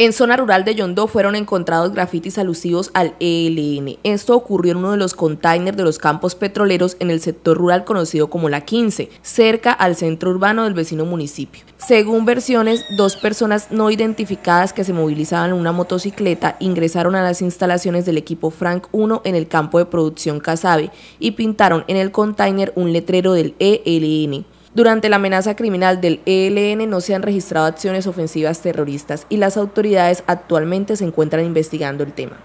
En zona rural de Yondó fueron encontrados grafitis alusivos al ELN. Esto ocurrió en uno de los containers de los campos petroleros en el sector rural conocido como La 15, cerca al centro urbano del vecino municipio. Según versiones, dos personas no identificadas que se movilizaban en una motocicleta ingresaron a las instalaciones del equipo Frank 1 en el campo de producción Casabe y pintaron en el container un letrero del ELN. Durante la amenaza criminal del ELN no se han registrado acciones ofensivas terroristas y las autoridades actualmente se encuentran investigando el tema.